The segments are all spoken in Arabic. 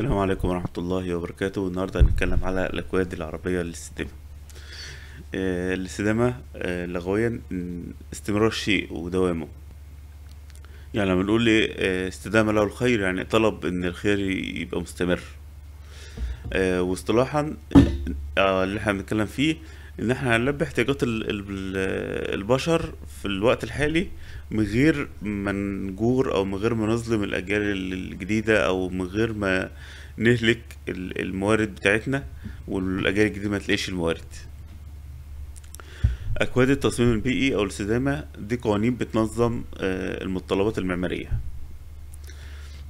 السلام عليكم ورحمة الله وبركاته النهاردة هنتكلم على الأكواد العربية للاستدامة آه، الاستدامة آه، لغويا استمرار الشيء ودوامه يعني لما نقول آه، استدامة له الخير يعني طلب إن الخير يبقى مستمر واصطلاحا اللي احنا بنتكلم فيه ان احنا هنلبي احتياجات البشر في الوقت الحالي من غير ما نجور او من غير ما نظلم الاجيال الجديده او من غير ما نهلك الموارد بتاعتنا والاجيال الجديده ما تلاقيش الموارد اكواد التصميم البيئي او الاستدامه دي قوانين بتنظم آه، المتطلبات المعماريه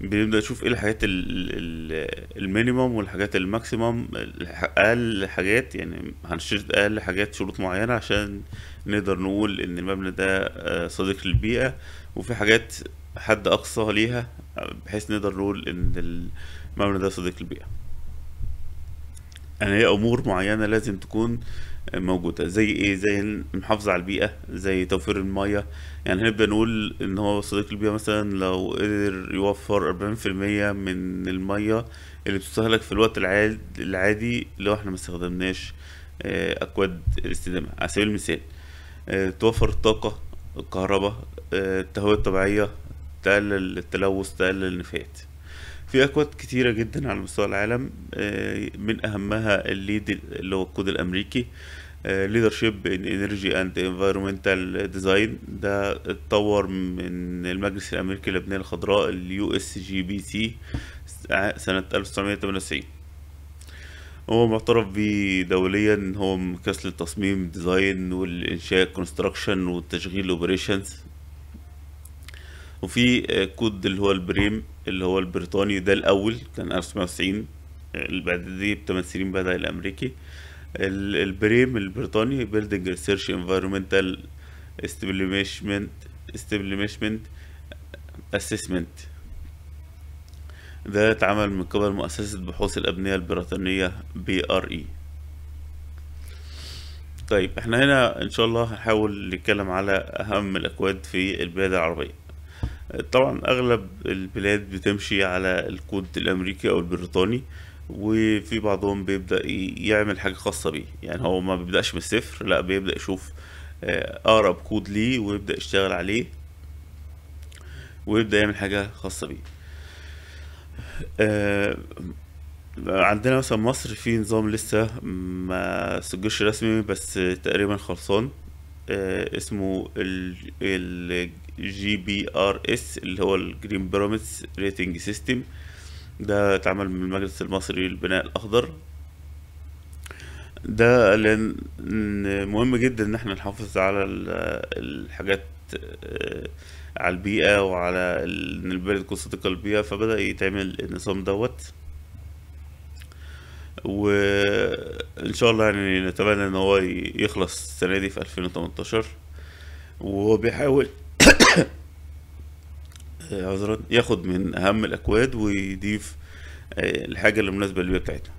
بنبدا نشوف ايه الحاجات المينيمم والحاجات الماكسيمم اقل حاجات يعني هنشترط اقل حاجات شروط معينه عشان نقدر نقول ان المبنى ده آه، صديق للبيئه وفي حاجات حد اقصى ليها بحيث نقدر نقول ان المبنى ده صديق للبيئه يعني هي امور معينه لازم تكون موجوده زي ايه زي المحافظه على البيئه زي توفير المياه يعني هنبدا نقول ان هو صديق البيئه مثلا لو قدر يوفر 40% من المياه اللي بتستهلك في الوقت العادي العادي لو احنا ما استخدمناش آه، اكواد الاستدامه على سبيل المثال آه، توفر الطاقه الكهرباء آه، التهويه الطبيعيه تقلل التلوث تقلل النفايات في اكواد كتيرة جدا على مستوى العالم آه، من اهمها الليد اللي هو الكود الامريكي ليدرشيب ان انرجي اند انفيرومنتال ديزاين ده اتطور من المجلس الامريكي للبنيه الخضراء اليو اس جي بي سي سنه 1998 هو معترف بيه دوليا هو مكاس للتصميم ديزاين والانشاء كونستراكشن والتشغيل اوبريشنز وفي آه، كود اللي هو البريم اللي هو البريطاني ده الأول كان 1990 دي بثمان سنين بدأ الأمريكي البريم البريطاني بيلدنج ريسيرش انفيرومنتال استبليمشمنت استبليمشمنت اسسمنت ده اتعمل من قبل مؤسسة بحوث الأبنية البريطانية بي ار اي طيب احنا هنا ان شاء الله هنحاول نتكلم على اهم الاكواد في البلاد العربية طبعا اغلب البلاد بتمشي على الكود الامريكي او البريطاني وفي بعضهم بيبدا يعمل حاجه خاصه بيه يعني هو ما بيبداش من الصفر لا بيبدا يشوف آه، اقرب كود ليه ويبدا يشتغل عليه ويبدا يعمل حاجه خاصه بيه آه عندنا مثلا مصر في نظام لسه ما سجلش رسمي بس تقريبا خلصان اسمه الجي بي ار اس اللي هو الجرين بيراميدز ريتنج سيستم ده اتعمل من المجلس المصري للبناء الاخضر ده لان مهم جدا ان احنا نحافظ على الحاجات آه، على البيئة وعلى ان البلد تكون صديقة للبيئة فبدأ يتعمل النظام دوت وان شاء الله يعني نتمنى ان هو يخلص السنه دي في 2018 وهو بيحاول عذرا ياخد من اهم الاكواد ويضيف آه، الحاجه اللي مناسبه ليه بتاعتنا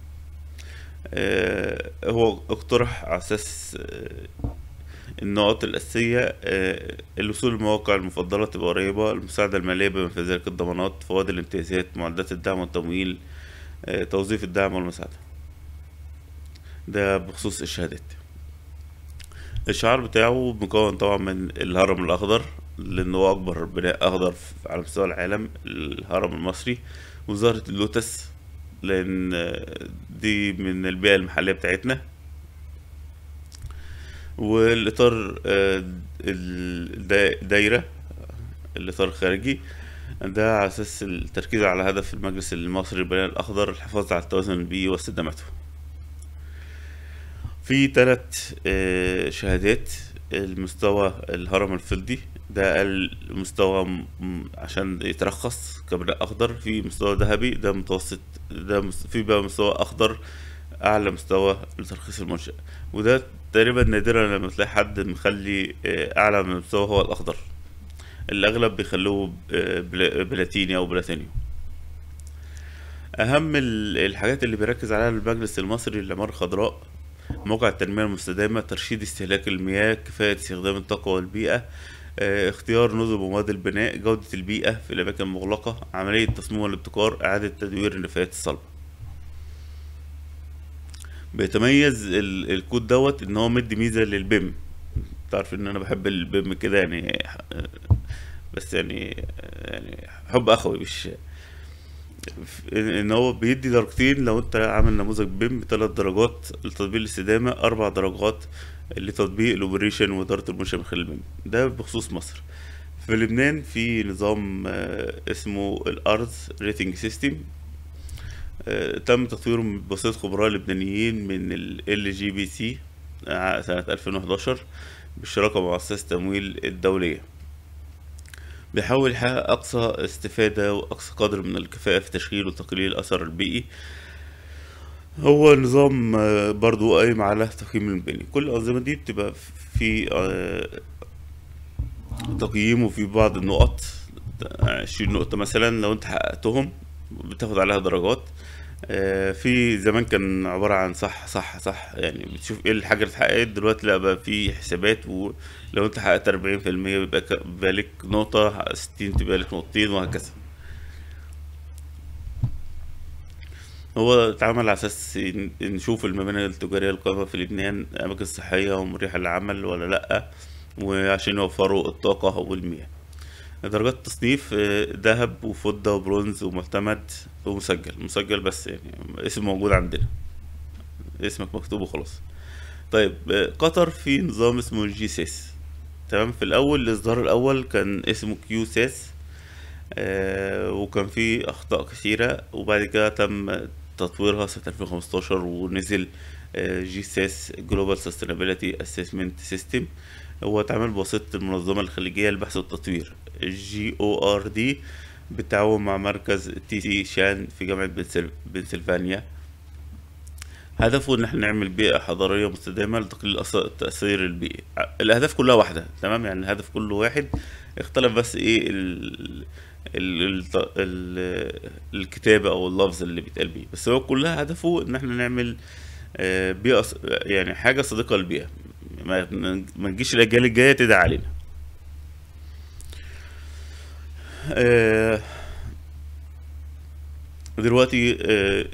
آه، هو اقترح على اساس آه، النقط الأساسية الوصول للمواقع المفضلة تبقى قريبة المساعدة المالية بما في ذلك الضمانات فوائد الامتيازات معدات الدعم والتمويل توظيف الدعم والمساعدة ده بخصوص الشهادات الشعار بتاعه مكون طبعا من الهرم الأخضر لأن هو أكبر بناء أخضر على مستوى العالم الهرم المصري وزهرة اللوتس لأن دي من البيئة المحلية بتاعتنا والإطار آه، الدايرة الإطار الخارجي ده على أساس التركيز على هدف المجلس المصري للبناء الأخضر الحفاظ على التوازن البيئي واستدامته في ثلاث آه، شهادات المستوى الهرم الفضي ده اقل مستوى عشان يترخص كبناء اخضر في مستوى ذهبي ده متوسط ده في بقى مستوى اخضر اعلى مستوى لترخيص المنشأ وده تقريبا نادرا لما تلاقي حد مخلي آه، اعلى من المستوى هو الاخضر الاغلب بيخلوه بلاتيني او بلاتينيوم اهم الحاجات اللي بيركز عليها المجلس المصري للعمارة الخضراء موقع التنمية المستدامة ترشيد استهلاك المياه كفاية استخدام الطاقة والبيئة آه، اختيار نظم ومواد البناء جودة البيئة في الأماكن المغلقة عملية تصميم والابتكار إعادة تدوير النفايات الصلبة بيتميز الكود دوت ان هو مدي ميزه للبيم تعرف ان انا بحب البيم كده يعني آه، بس يعني آه، يعني حب اخوي مش ان هو بيدي درجتين لو انت عامل نموذج بيم ثلاث درجات لتطبيق الاستدامه اربع درجات لتطبيق الاوبريشن واداره المنشاه من خلال البيم ده بخصوص مصر في لبنان في نظام آه، اسمه الارض ريتنج سيستم آه، تم تطويره من بسيط خبراء لبنانيين من ال جي بي سي آه، سنة 2011 بالشراكة مع مؤسسة التمويل الدولية بيحاول يحقق أقصى استفادة وأقصى قدر من الكفاءة في تشغيل وتقليل الأثر البيئي هو نظام آه، برضو قايم على تقييم المباني كل الأنظمة دي بتبقى في آه، تقييم وفي بعض النقط عشرين نقطة مثلا لو انت حققتهم بتاخد عليها درجات آه، في زمان كان عبارة عن صح صح صح يعني بتشوف ايه الحاجة اللي اتحققت دلوقتي لا بقى في حسابات ولو انت حققت أربعين في المية بيبقى بالك لك نقطة ستين تبقى لك نقطتين وهكذا هو اتعمل على اساس نشوف المباني التجارية القائمة في لبنان أماكن صحية ومريحة للعمل ولا لأ وعشان يوفروا الطاقة والمياه درجات التصنيف آه، ذهب وفضة وبرونز ومعتمد ومسجل مسجل بس يعني اسم موجود عندنا اسمك مكتوب وخلاص طيب آه، قطر في نظام اسمه جي سيس تمام في الاول الاصدار الاول كان اسمه كيو سيس آه، وكان في اخطاء كثيره وبعد كده تم تطويرها سنه 2015 ونزل جي سيس جلوبال سستينابيلتي اسسمنت سيستم هو اتعمل بواسطة المنظمة الخليجية للبحث والتطوير جي او ار دي بالتعاون مع مركز تي سي شان في جامعة بنسلفانيا هدفه ان احنا نعمل بيئة حضارية مستدامة لتقليل التأثير البيئي الأهداف كلها واحدة تمام يعني الهدف كله واحد اختلف بس ايه ال... ال... ال... الكتابة او اللفظ اللي بيتقال بيه بس هو كلها هدفه ان احنا نعمل آه، بيئة يعني حاجة صديقة للبيئة يعني ما, ما تجيش الاجيال الجايه تدعي علينا آه، دلوقتي آه،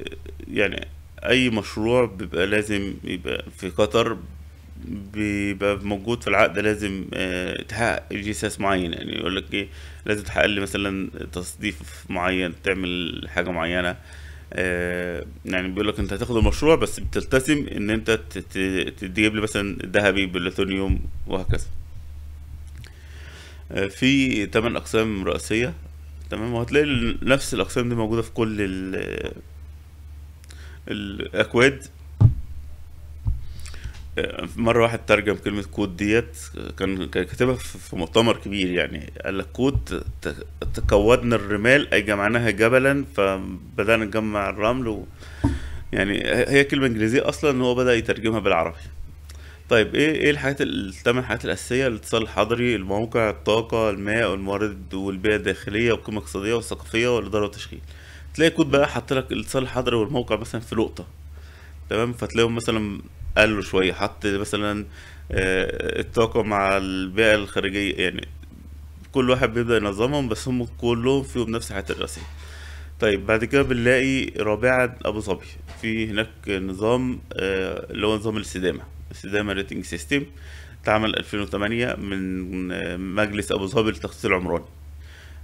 يعني اي مشروع بيبقى لازم يبقى في قطر بيبقى موجود في العقد لازم آه، تحقق جساس معين يعني يقول لك ايه لازم تحقق لي مثلا تصديف معين تعمل حاجه معينه آه، يعني بيقول لك انت هتاخد المشروع بس بتلتزم ان انت تجيب لي مثلا ذهبي بلاتونيوم وهكذا آه، في تمن اقسام رئيسيه تمام وهتلاقي نفس الاقسام دي موجوده في كل الاكواد مره واحد ترجم كلمه كود ديت كان كان كاتبها في مؤتمر كبير يعني قال لك كود تكودنا الرمال اي جمعناها جبلا فبدانا نجمع الرمل و يعني هي كلمه انجليزيه اصلا هو بدا يترجمها بالعربي طيب ايه ايه الحاجات الثمان حاجات الاساسيه الاتصال الحضري الموقع الطاقه الماء والموارد والبيئه الداخليه والقيمه الاقتصاديه والثقافيه والاداره والتشغيل تلاقي كود بقى حاطط لك الاتصال الحضري والموقع مثلا في نقطه تمام فتلاقيهم مثلا قلوا شويه حط مثلا آه، الطاقه مع البيئه الخارجيه يعني كل واحد بيبدا ينظمهم بس هم كلهم فيهم نفس الحته الرئيسيه طيب بعد كده بنلاقي رابعا ابو ظبي في هناك نظام آه، اللي هو نظام الاستدامه الاستدامه ريتنج سيستم اتعمل 2008 من آه، مجلس ابو ظبي للتخطيط العمراني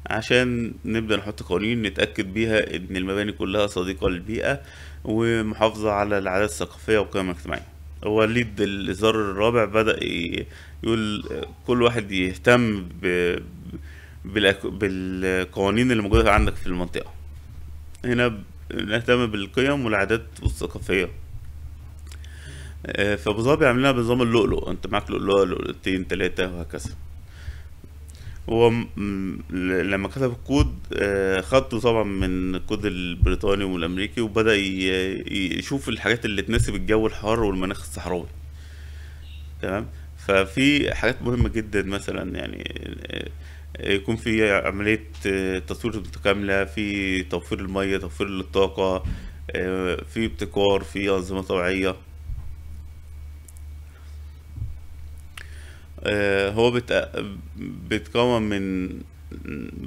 عشان نبدا نحط قوانين نتاكد بيها ان المباني كلها صديقه للبيئه ومحافظه على العادات الثقافيه والقيم الاجتماعيه هو ليد الإزار الرابع بدأ يقول كل واحد يهتم بالقوانين اللي موجودة عندك في المنطقة هنا نهتم بالقيم والعادات والثقافية آه، فأبو ظبي عاملينها بنظام اللؤلؤ انت معاك لؤلؤة لؤلؤتين تلاتة وهكذا هو لما كتب الكود آه، خدته طبعا من الكود البريطاني والامريكي وبدا يشوف الحاجات اللي تناسب الجو الحار والمناخ الصحراوي تمام ففي حاجات مهمه جدا مثلا يعني آه، آه، يكون في عمليه تصوير متكامله في توفير الميه توفير الطاقه في ابتكار في انظمه طبيعيه آه، هو بيتكون من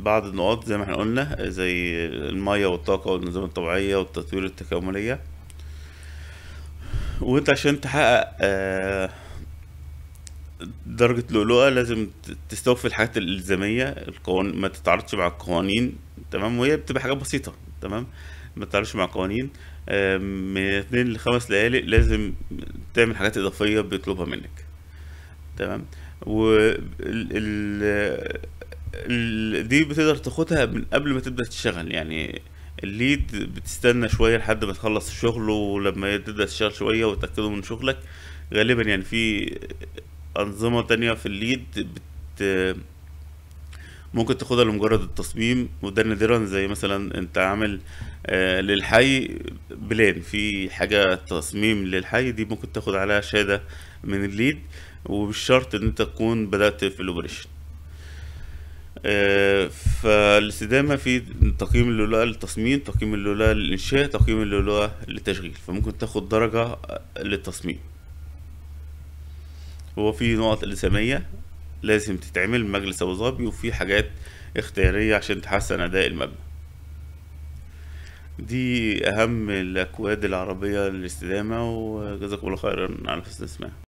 بعض النقاط زي ما احنا قلنا زي المية والطاقة والنظام الطبيعية والتطوير التكاملية وانت عشان تحقق آه، درجة لؤلؤة لازم تستوفي الحاجات الإلزامية القوانين ما تتعارضش مع القوانين تمام وهي بتبقى حاجات بسيطة تمام ما تتعارضش مع القوانين آه، من اتنين لخمس ليالي لازم تعمل حاجات إضافية بيطلبها منك تمام و دي بتقدر تاخدها من قبل ما تبدا تشتغل يعني الليد بتستنى شويه لحد ما تخلص الشغل ولما تبدا تشتغل شويه وتاكده من شغلك غالبا يعني في انظمه تانية في الليد بت ممكن تاخدها لمجرد التصميم وده نادرا زي مثلا انت عامل آه، للحي بلان في حاجه تصميم للحي دي ممكن تاخد عليها شهاده من الليد ومش شرط ان انت تكون بدات في الاوبريشن آه، فالاستدامه في تقييم اللؤلؤه للتصميم تقييم اللؤلؤه للانشاء تقييم اللؤلؤه للتشغيل فممكن تاخد درجه للتصميم هو في نقط التزامية لازم تتعمل مجلس ابو ظبي وفي حاجات اختياريه عشان تحسن اداء المبنى دي اهم الاكواد العربيه للاستدامه وجزاكم الله خيرا على حسن